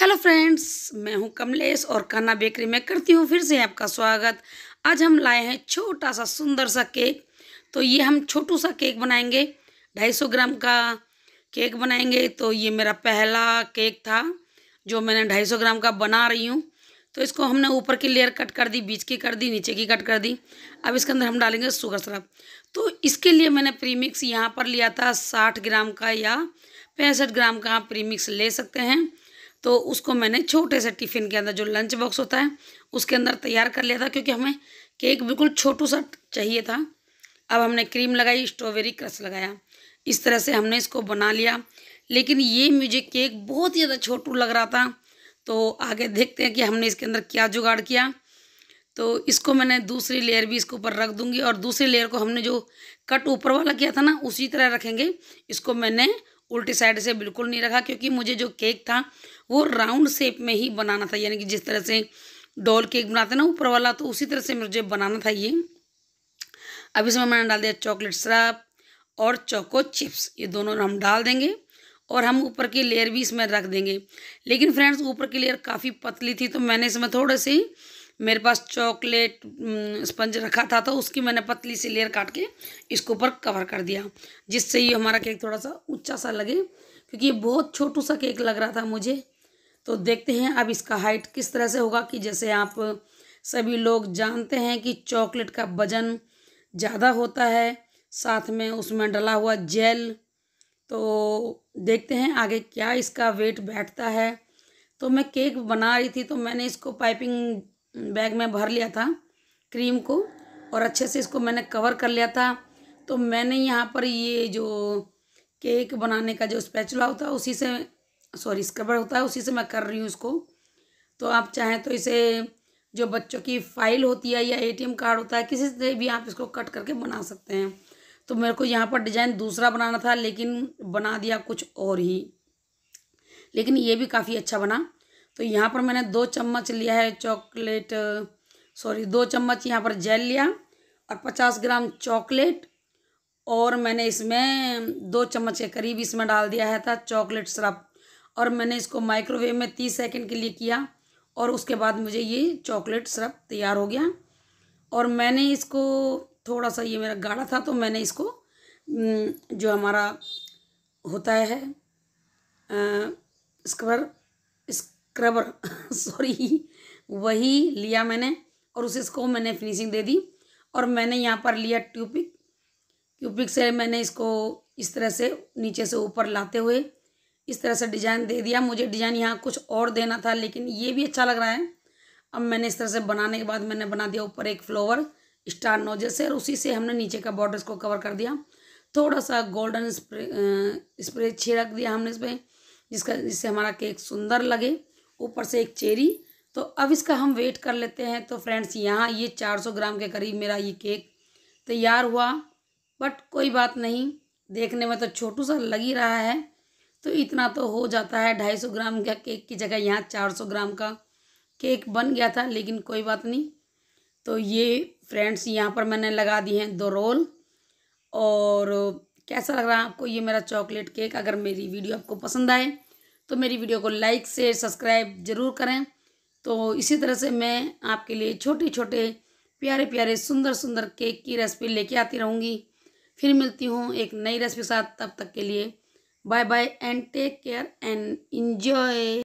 hello friends मैं हूं कमलेश और कन्ना बेकरी में करती हूं फिर से आपका स्वागत आज हम लाए हैं छोटा सा सुंदर सा केक तो ये हम छोटू सा केक बनाएंगे 250 ग्राम का केक बनाएंगे तो ये मेरा पहला केक था जो मैंने 250 ग्राम का बना रही हूँ तो इसको हमने ऊपर की लेयर कट कर दी बीच की कर दी नीचे की कट कर दी अब इसके अंदर हम डालेंगे शुगर शराब तो इसके लिए मैंने प्रीमिक्स यहाँ पर लिया था साठ ग्राम का या पैंसठ ग्राम का आप प्रीमिक्स ले सकते हैं तो उसको मैंने छोटे से टिफ़िन के अंदर जो लंच बॉक्स होता है उसके अंदर तैयार कर लिया था क्योंकि हमें केक बिल्कुल छोटू सा चाहिए था अब हमने क्रीम लगाई स्ट्रॉबेरी क्रश लगाया इस तरह से हमने इसको बना लिया लेकिन ये मुझे केक बहुत ही ज़्यादा छोटू लग रहा था तो आगे देखते हैं कि हमने इसके अंदर क्या जुगाड़ किया तो इसको मैंने दूसरी लेयर भी इसके ऊपर रख दूंगी और दूसरी लेयर को हमने जो कट ऊपर वाला किया था ना उसी तरह रखेंगे इसको मैंने उल्टी साइड से बिल्कुल नहीं रखा क्योंकि मुझे जो केक था वो राउंड शेप में ही बनाना था यानी कि जिस तरह से डॉल केक बनाते ना ऊपर वाला तो उसी तरह से मुझे बनाना था ये अभी इसमें मैंने डाल दिया चॉकलेट शराब और चोको चिप्स ये दोनों हम डाल देंगे और हम ऊपर की लेयर भी इसमें रख देंगे लेकिन फ्रेंड्स ऊपर की लेयर काफ़ी पतली थी तो मैंने इसमें थोड़े से मेरे पास चॉकलेट स्पंज रखा था तो उसकी मैंने पतली सी लेयर काट के इसके ऊपर कवर कर दिया जिससे ये हमारा केक थोड़ा सा ऊंचा सा लगे क्योंकि ये बहुत छोटू सा केक लग रहा था मुझे तो देखते हैं अब इसका हाइट किस तरह से होगा कि जैसे आप सभी लोग जानते हैं कि चॉकलेट का वज़न ज़्यादा होता है साथ में उसमें डला हुआ जेल तो देखते हैं आगे क्या इसका वेट बैठता है तो मैं केक बना रही थी तो मैंने इसको पाइपिंग बैग में भर लिया था क्रीम को और अच्छे से इसको मैंने कवर कर लिया था तो मैंने यहाँ पर ये जो केक बनाने का जो स्पैचुला होता है उसी से सॉरी स्क्रबर होता है उसी से मैं कर रही हूँ इसको तो आप चाहें तो इसे जो बच्चों की फ़ाइल होती है या एटीएम कार्ड होता है किसी से भी आप इसको कट करके बना सकते हैं तो मेरे को यहाँ पर डिज़ाइन दूसरा बनाना था लेकिन बना दिया कुछ और ही लेकिन ये भी काफ़ी अच्छा बना तो यहाँ पर मैंने दो चम्मच लिया है चॉकलेट सॉरी दो चम्मच यहाँ पर जेल लिया और पचास ग्राम चॉकलेट और मैंने इसमें दो चम्मच के करीब इसमें डाल दिया है था चॉकलेट सरप और मैंने इसको माइक्रोवेव में तीस सेकंड के लिए किया और उसके बाद मुझे ये चॉकलेट सरप तैयार हो गया और मैंने इसको थोड़ा सा ये मेरा गाढ़ा था तो मैंने इसको जो हमारा होता है इसके पर क्रबर सॉरी वही लिया मैंने और उसे इसको मैंने फिनिशिंग दे दी और मैंने यहाँ पर लिया ट्यूपिक ट्यूपिक से मैंने इसको इस तरह से नीचे से ऊपर लाते हुए इस तरह से डिजाइन दे दिया मुझे डिजाइन यहाँ कुछ और देना था लेकिन ये भी अच्छा लग रहा है अब मैंने इस तरह से बनाने के बाद मैंने बना दिया ऊपर एक फ्लोवर स्टार नोजल से और उसी से हमने नीचे का बॉर्डर को कवर कर दिया थोड़ा सा गोल्डन स्प्रे स्प्रे छिड़क दिया हमने इस पर जिसका जिससे हमारा केक सुंदर लगे ऊपर से एक चेरी तो अब इसका हम वेट कर लेते हैं तो फ्रेंड्स यहाँ ये चार सौ ग्राम के करीब मेरा ये केक तैयार हुआ बट कोई बात नहीं देखने में तो छोटू सा लग ही रहा है तो इतना तो हो जाता है ढाई सौ ग्राम का केक की जगह यहाँ चार सौ ग्राम का केक बन गया था लेकिन कोई बात नहीं तो ये फ्रेंड्स यहाँ पर मैंने लगा दी हैं दो रोल और कैसा लग रहा है आपको ये मेरा चॉकलेट केक अगर मेरी वीडियो आपको पसंद आए तो मेरी वीडियो को लाइक से सब्सक्राइब ज़रूर करें तो इसी तरह से मैं आपके लिए छोटे छोटे प्यारे प्यारे सुंदर सुंदर केक की रेसिपी लेके आती रहूँगी फिर मिलती हूँ एक नई रेसिपी के साथ तब तक के लिए bye bye and take care and enjoy